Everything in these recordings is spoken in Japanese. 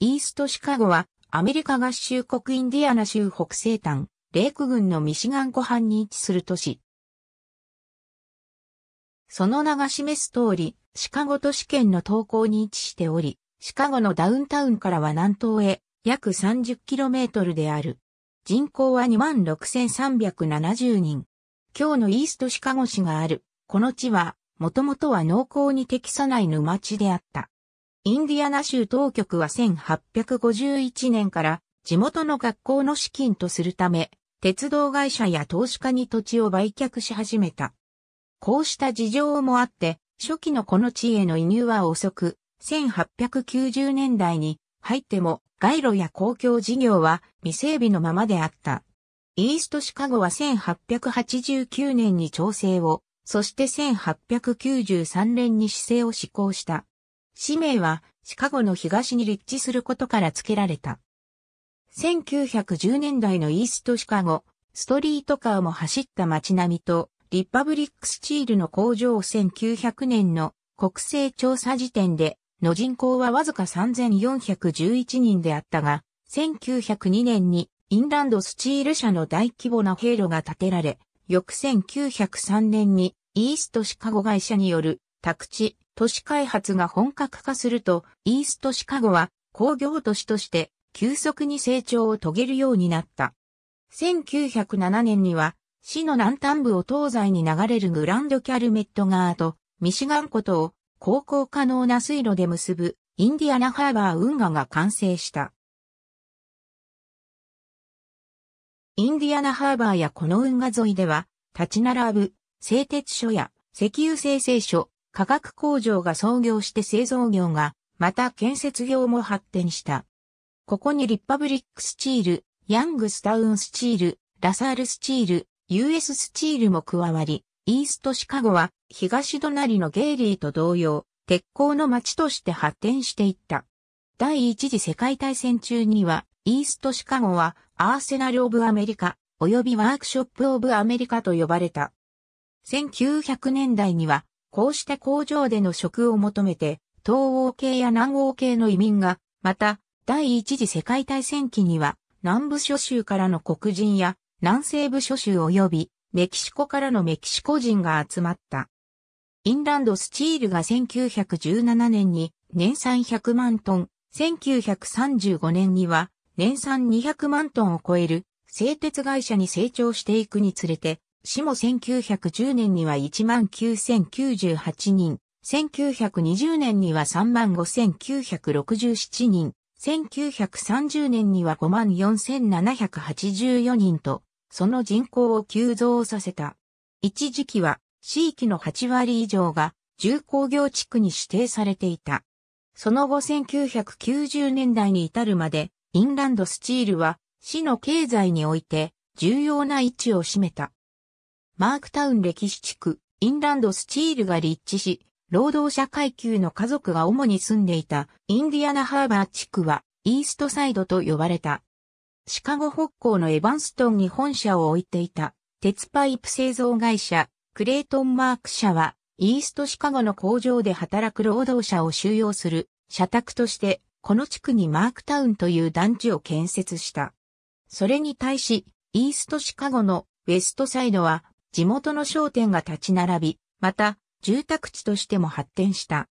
イーストシカゴはアメリカ合衆国インディアナ州北西端、レーク郡のミシガン湖畔に位置する都市。その名が示す通り、シカゴ都市圏の東港に位置しており、シカゴのダウンタウンからは南東へ約 30km である。人口は26,370人。今日のイーストシカゴ市がある、この地は、もともとは農耕に適さない沼地であった。インディアナ州当局は1851年から地元の学校の資金とするため、鉄道会社や投資家に土地を売却し始めた。こうした事情もあって、初期のこの地への移入は遅く、1890年代に入っても街路や公共事業は未整備のままであった。イーストシカゴは1889年に調整を、そして1893年に姿勢を施行した。氏名はシカゴの東に立地することから付けられた。1910年代のイーストシカゴ、ストリートカーも走った街並みと、リパブリックスチールの工場1900年の国勢調査時点で、の人口はわずか3411人であったが、1902年にインランドスチール社の大規模な兵路が建てられ、翌1903年にイーストシカゴ会社による宅地、都市開発が本格化すると、イーストシカゴは工業都市として急速に成長を遂げるようになった。1907年には、市の南端部を東西に流れるグランドキャルメット川と、ミシガン湖とを航行可能な水路で結ぶインディアナハーバー運河が完成した。インディアナハーバーやこの運河沿いでは、立ち並ぶ製鉄所や石油生成所、化学工場が創業して製造業が、また建設業も発展した。ここにリッパブリックスチール、ヤングスタウンスチール、ラサールスチール、US スチールも加わり、イーストシカゴは東隣のゲイリーと同様、鉄鋼の街として発展していった。第一次世界大戦中には、イーストシカゴはアーセナル・オブ・アメリカ、及びワークショップ・オブ・アメリカと呼ばれた。1900年代にはこうした工場での職を求めて、東欧系や南欧系の移民が、また、第一次世界大戦期には、南部諸州からの黒人や、南西部諸州及び、メキシコからのメキシコ人が集まった。インランドスチールが1917年に年産100万トン、1935年には年産200万トンを超える製鉄会社に成長していくにつれて、市も1910年には19,098人、1920年には35,967人、1930年には54,784人と、その人口を急増させた。一時期は、地域の8割以上が重工業地区に指定されていた。その後1990年代に至るまで、インランドスチールは市の経済において重要な位置を占めた。マークタウン歴史地区、インランドスチールが立地し、労働者階級の家族が主に住んでいたインディアナハーバー地区はイーストサイドと呼ばれた。シカゴ北港のエバンストンに本社を置いていた鉄パイプ製造会社クレイトンマーク社はイーストシカゴの工場で働く労働者を収容する社宅としてこの地区にマークタウンという団地を建設した。それに対しイーストシカゴのウェストサイドは地元の商店が立ち並び、また、住宅地としても発展した。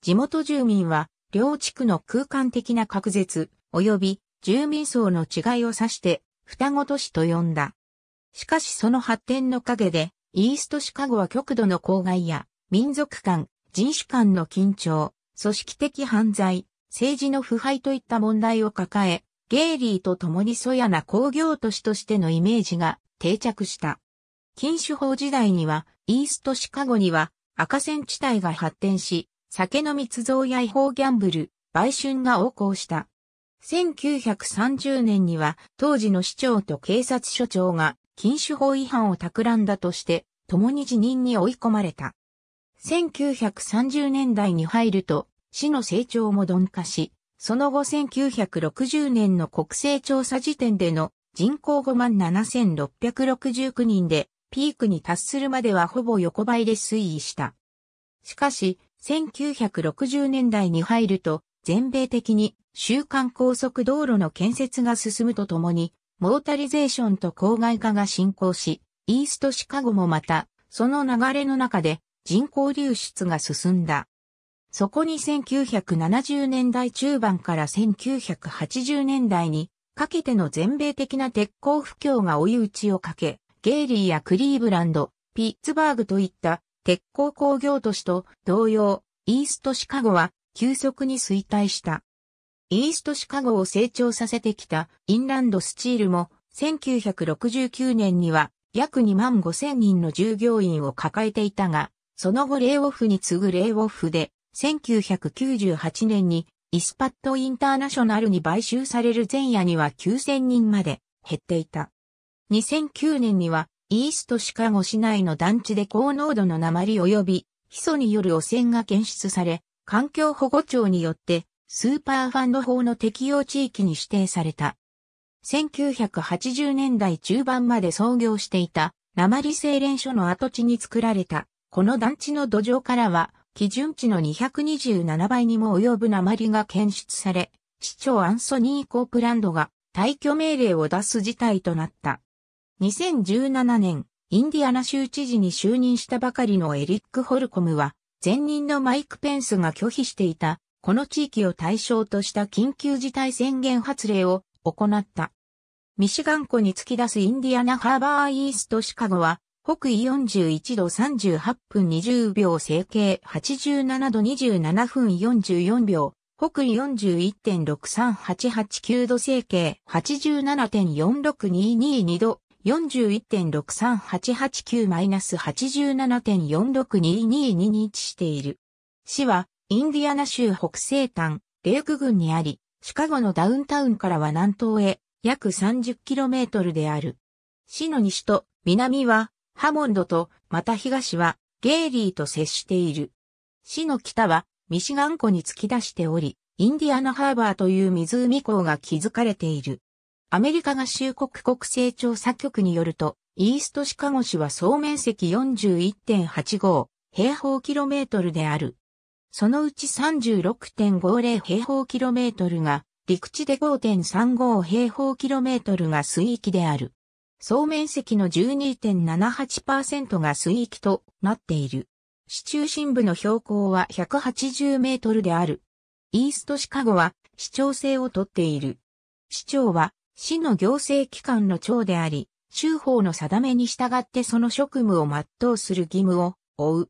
地元住民は、両地区の空間的な隔絶、及び住民層の違いを指して、双子都市と呼んだ。しかしその発展の陰で、イーストシカゴは極度の公害や、民族間、人種間の緊張、組織的犯罪、政治の腐敗といった問題を抱え、ゲイリーと共にそやな工業都市としてのイメージが定着した。禁酒法時代には、イーストシカゴには赤線地帯が発展し、酒の密造や違法ギャンブル、売春が横行した。1930年には当時の市長と警察署長が禁酒法違反を企んだとして、共に辞任に追い込まれた。1930年代に入ると、市の成長も鈍化し、その後1960年の国勢調査時点での人口5万7669人でピークに達するまではほぼ横ばいで推移した。しかし、1960年代に入ると、全米的に週間高速道路の建設が進むとともに、モータリゼーションと郊外化が進行し、イーストシカゴもまた、その流れの中で人口流出が進んだ。そこに1970年代中盤から1980年代にかけての全米的な鉄鋼不況が追い打ちをかけ、ゲイリーやクリーブランド、ピッツバーグといった鉄鋼工業都市と同様、イーストシカゴは急速に衰退した。イーストシカゴを成長させてきたインランドスチールも1969年には約2万5千人の従業員を抱えていたが、その後レイオフに次ぐレイオフで1998年にイスパットインターナショナルに買収される前夜には9000人まで減っていた。2009年には、イーストシカゴ市内の団地で高濃度の鉛及び、ヒ素による汚染が検出され、環境保護庁によって、スーパーファンド法の適用地域に指定された。1980年代中盤まで創業していた、鉛精錬所の跡地に作られた、この団地の土壌からは、基準値の227倍にも及ぶ鉛が検出され、市長アンソニー・コープランドが退去命令を出す事態となった。2017年、インディアナ州知事に就任したばかりのエリック・ホルコムは、前任のマイク・ペンスが拒否していた、この地域を対象とした緊急事態宣言発令を行った。ミシガン湖に突き出すインディアナ・ハーバー・イースト・シカゴは、北緯41度38分20秒整形87度27分44秒、北緯41.63889度整形87.46222度41.63889-87.4622に位置している。市は、インディアナ州北西端、レーク郡にあり、シカゴのダウンタウンからは南東へ約 30km である。市の西と南はハモンドとまた東はゲーリーと接している。市の北はミシガン湖に突き出しており、インディアナハーバーという湖港が築かれている。アメリカ合衆国国勢調査局によると、イーストシカゴ市は総面積41.85平方キロメートルである。そのうち36.50平方キロメートルが、陸地で5.35平方キロメートルが水域である。総面積の12.78%が水域となっている。市中心部の標高は180メートルである。イーストシカゴは市長制をとっている。市長は市の行政機関の長であり、州法の定めに従ってその職務を全うする義務を負う。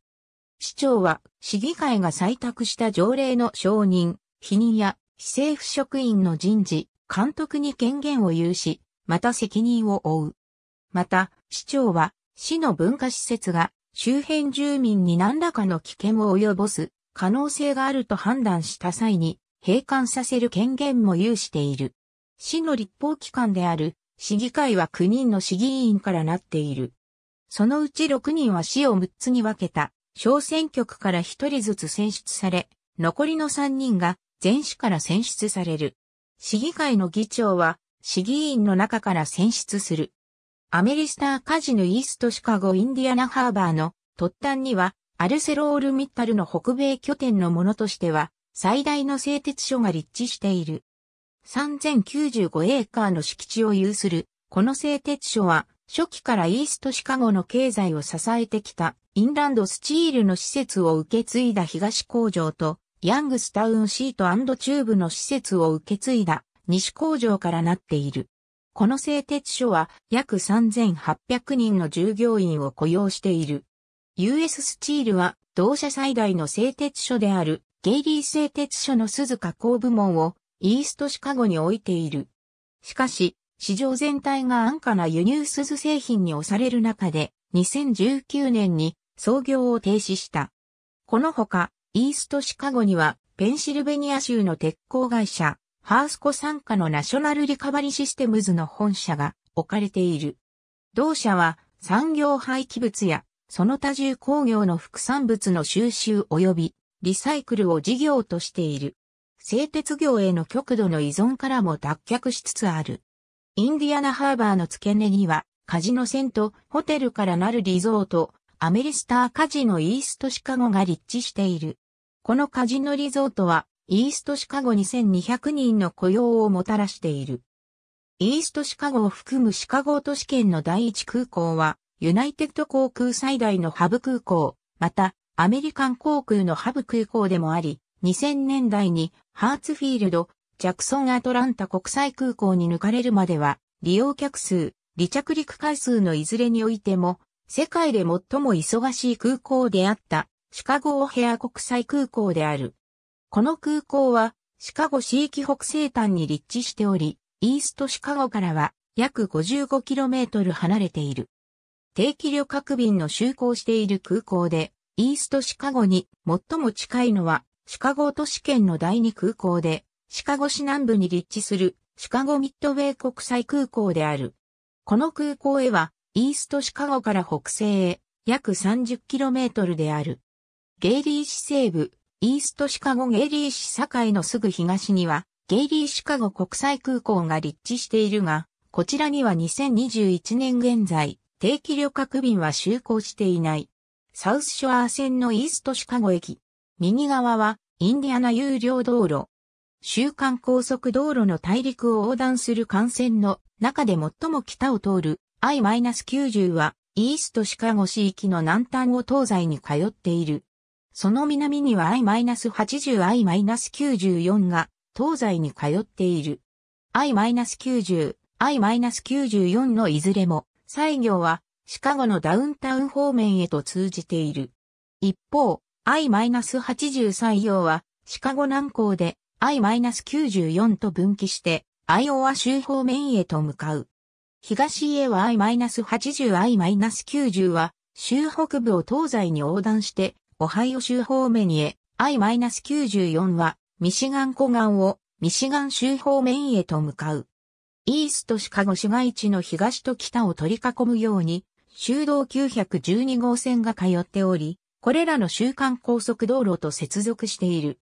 市長は市議会が採択した条例の承認、否認や市政府職員の人事、監督に権限を有し、また責任を負う。また、市長は市の文化施設が周辺住民に何らかの危険を及ぼす可能性があると判断した際に、閉館させる権限も有している。市の立法機関である市議会は9人の市議員からなっている。そのうち6人は市を6つに分けた小選挙区から1人ずつ選出され、残りの3人が全市から選出される。市議会の議長は市議員の中から選出する。アメリスターカジヌイーストシカゴインディアナハーバーの突端にはアルセロールミッタルの北米拠点のものとしては最大の製鉄所が立地している。3095エーカーの敷地を有する、この製鉄所は、初期からイーストシカゴの経済を支えてきた、インランドスチールの施設を受け継いだ東工場と、ヤングスタウンシートチューブの施設を受け継いだ西工場からなっている。この製鉄所は約3800人の従業員を雇用している。US スチールは同社最大の製鉄所であるゲイリー製鉄所の鈴加工部門をイーストシカゴに置いている。しかし、市場全体が安価な輸入鈴製品に押される中で、2019年に創業を停止した。このほか、イーストシカゴには、ペンシルベニア州の鉄鋼会社、ハースコ参加のナショナルリカバリシステムズの本社が置かれている。同社は産業廃棄物やその他重工業の副産物の収集及びリサイクルを事業としている。製鉄業への極度の依存からも脱却しつつある。インディアナハーバーの付け根には、カジノ船とホテルからなるリゾート、アメリスターカジノイーストシカゴが立地している。このカジノリゾートは、イーストシカゴ2200人の雇用をもたらしている。イーストシカゴを含むシカゴ都市圏の第一空港は、ユナイテッド航空最大のハブ空港、また、アメリカン航空のハブ空港でもあり、2000年代にハーツフィールド、ジャクソンアトランタ国際空港に抜かれるまでは、利用客数、離着陸回数のいずれにおいても、世界で最も忙しい空港であった、シカゴオヘア国際空港である。この空港は、シカゴ市域北西端に立地しており、イーストシカゴからは約 55km 離れている。定期旅客便の就航している空港で、イーストシカゴに最も近いのはシカゴ都市圏の第二空港で、シカゴ市南部に立地するシカゴミッドウェイ国際空港である。この空港へは、イーストシカゴから北西へ約 30km である。ゲイリー市西部、イーストシカゴゲイリー市境のすぐ東には、ゲイリーシカゴ国際空港が立地しているが、こちらには2021年現在、定期旅客便は就航していない。サウスショアー線のイーストシカゴ駅、右側はインディアナ有料道路。週間高速道路の大陸を横断する幹線の中で最も北を通る I-90 はイーストシカゴ市域の南端を東西に通っている。その南には I-80、I-94 が東西に通っている。I-90、I-94 のいずれも、西行はシカゴのダウンタウン方面へと通じている。一方、i 8採用はシカゴ南港で I-94 と分岐してアイオワ州方面へと向かう。東へは I-80、I-90 は州北部を東西に横断してオハイオ州方面へ、I-94 はミシガン湖岸をミシガン州方面へと向かう。イーストシカゴ市街地の東と北を取り囲むように、州道912号線が通っており、これらの週間高速道路と接続している。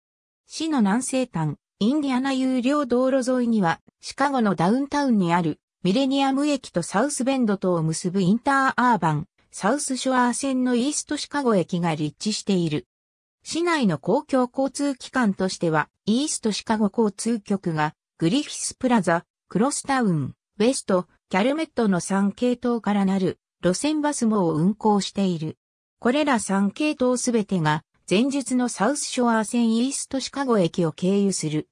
市の南西端、インディアナ有料道路沿いには、シカゴのダウンタウンにあるミレニアム駅とサウスベンドとを結ぶインターアーバン、サウスショアー線のイーストシカゴ駅が立地している。市内の公共交通機関としては、イーストシカゴ交通局が、グリフィスプラザ、クロスタウン、ウェスト、キャルメットの3系統からなる路線バスも運行している。これら3系統すべてが前述のサウスショア線イーストシカゴ駅を経由する。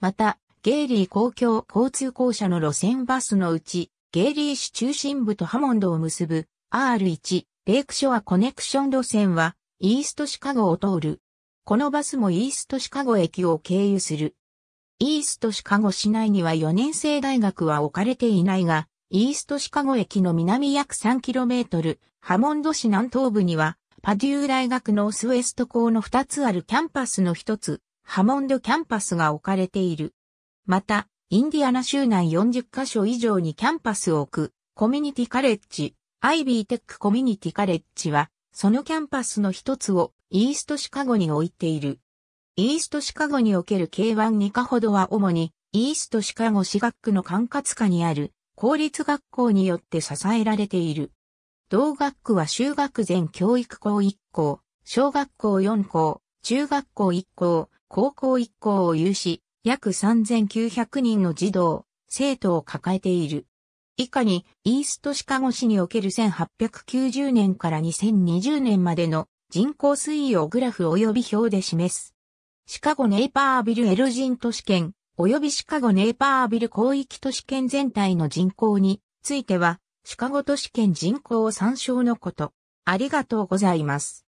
また、ゲイリー公共交通公社の路線バスのうち、ゲイリー市中心部とハモンドを結ぶ R1 レイクショアコネクション路線はイーストシカゴを通る。このバスもイーストシカゴ駅を経由する。イーストシカゴ市内には4年生大学は置かれていないが、イーストシカゴ駅の南約 3km、ハモンド市南東部には、パデュー大学ノースウェスト校の2つあるキャンパスの1つ、ハモンドキャンパスが置かれている。また、インディアナ州内40カ所以上にキャンパスを置く、コミュニティカレッジ、アイビーテックコミュニティカレッジは、そのキャンパスの1つをイーストシカゴに置いている。イーストシカゴにおける K1 2カほどは主に、イーストシカゴ市学区の管轄下にある公立学校によって支えられている。同学区は修学前教育校1校、小学校4校、中学校1校、高校1校を有し、約3900人の児童、生徒を抱えている。以下に、イーストシカゴ市における1890年から2020年までの人口推移をグラフ及び表で示す。シカゴネイパービルエルジン都市圏、及びシカゴネーパービル広域都市圏全体の人口については、シカゴ都市圏人口を参照のこと。ありがとうございます。